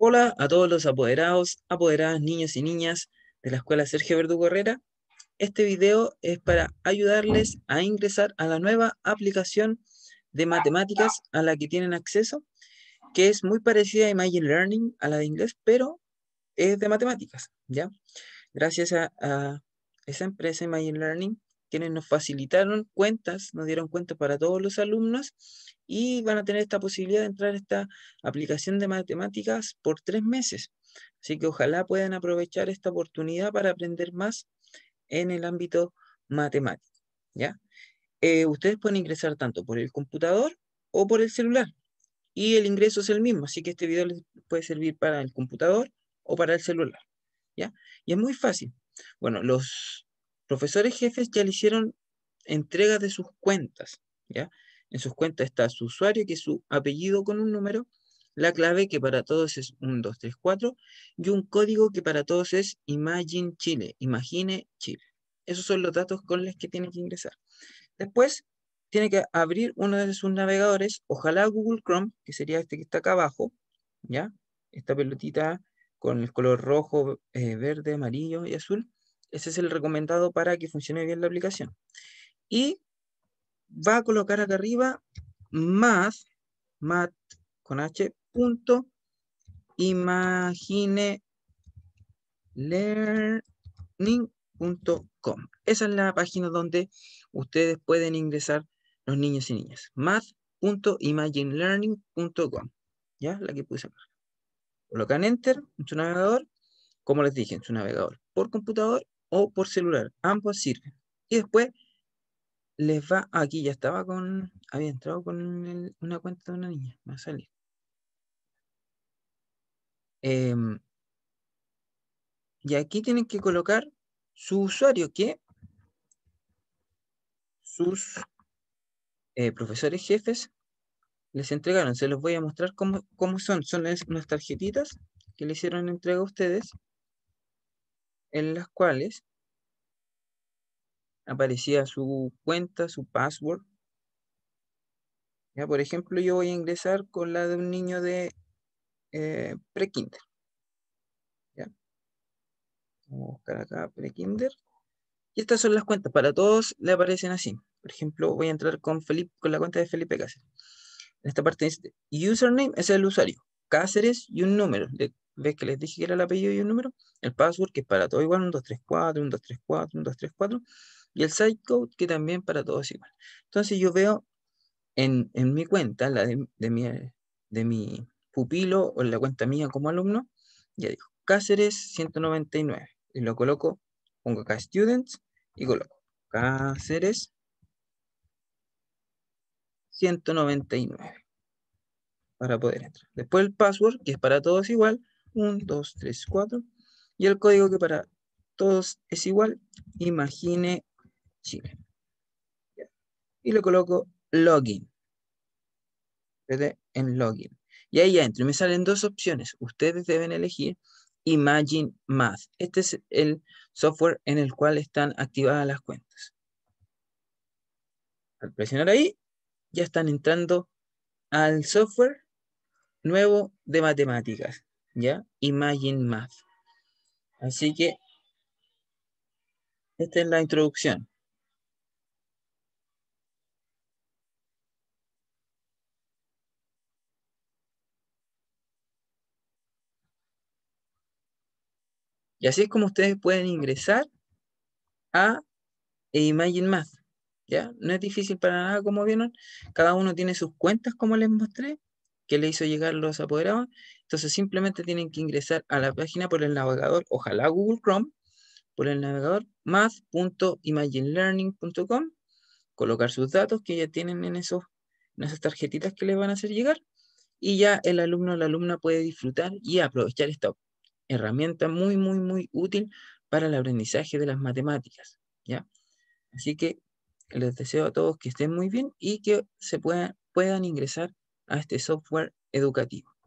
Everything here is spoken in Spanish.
Hola a todos los apoderados, apoderadas, niños y niñas de la Escuela Sergio Verdugo Herrera. Este video es para ayudarles a ingresar a la nueva aplicación de matemáticas a la que tienen acceso, que es muy parecida a Imagine Learning, a la de inglés, pero es de matemáticas, ¿ya? Gracias a, a esa empresa Imagine Learning, quienes nos facilitaron cuentas, nos dieron cuentas para todos los alumnos y van a tener esta posibilidad de entrar a esta aplicación de matemáticas por tres meses. Así que ojalá puedan aprovechar esta oportunidad para aprender más en el ámbito matemático. ¿ya? Eh, ustedes pueden ingresar tanto por el computador o por el celular. Y el ingreso es el mismo, así que este video les puede servir para el computador o para el celular. ¿ya? Y es muy fácil. Bueno, los, Profesores jefes ya le hicieron entrega de sus cuentas, ¿ya? En sus cuentas está su usuario, que es su apellido con un número, la clave que para todos es 1234 y un código que para todos es Imagine Chile, Imagine Chile. Esos son los datos con los que tiene que ingresar. Después, tiene que abrir uno de sus navegadores, ojalá Google Chrome, que sería este que está acá abajo, ¿ya? Esta pelotita con el color rojo, eh, verde, amarillo y azul. Ese es el recomendado para que funcione bien la aplicación. Y va a colocar acá arriba math, mat con h, punto, imagine learning.com. Esa es la página donde ustedes pueden ingresar los niños y niñas. math.imaginelearning.com. ¿Ya? La que puse Colocan Enter en su navegador. Como les dije, en su navegador por computador o por celular. Ambos sirven. Y después les va, aquí ya estaba con, había entrado con una cuenta de una niña, va a salir. Em, y aquí tienen que colocar su usuario que sus eh, profesores jefes les entregaron. Se los voy a mostrar cómo, son. Son las, unas tarjetitas que le hicieron entrega a ustedes en las cuales aparecía su cuenta, su password. Ya, por ejemplo, yo voy a ingresar con la de un niño de eh, pre-kinder. Vamos a buscar acá pre-kinder. Y estas son las cuentas. Para todos le aparecen así. Por ejemplo, voy a entrar con, Felipe, con la cuenta de Felipe Cáceres. En esta parte dice username es el usuario. Cáceres y un número. ¿Ves que les dije que era el apellido y el número? El password, que es para todo igual, 1234, 1234, 1234. Y el sidecode, que también para todos igual. Entonces yo veo en, mi cuenta, la de, de, mi, de mi pupilo o en la cuenta mía como alumno, ya digo, Cáceres 199. Y lo coloco, pongo acá Students y coloco Cáceres 199 para poder entrar. Después el password, que es para todos igual, 1, 2, 3, 4. Y el código que para todos es igual, imagine Chile. Y le coloco login. En login. Y ahí ya entro. Me salen dos opciones. Ustedes deben elegir Imagine Math. Este es el software en el cual están activadas las cuentas. Al presionar ahí, ya están entrando al software nuevo de matemáticas. ¿ya? Imagine Math. Así que esta es la introducción. Y así es como ustedes pueden ingresar a eh, Imagine Math. ¿Ya? No es difícil para nada, como vieron. Cada uno tiene sus cuentas, como les mostré que le hizo llegar los apoderados. Entonces simplemente tienen que ingresar a la página por el navegador, ojalá Google Chrome, por el navegador math.imaginelearning.com, colocar sus datos que ya tienen en, esos, en esas tarjetitas que les van a hacer llegar y ya el alumno o la alumna puede disfrutar y aprovechar esta herramienta muy, muy, muy útil para el aprendizaje de las matemáticas. ¿ya? Así que les deseo a todos que estén muy bien y que se puedan, puedan ingresar a este software educativo.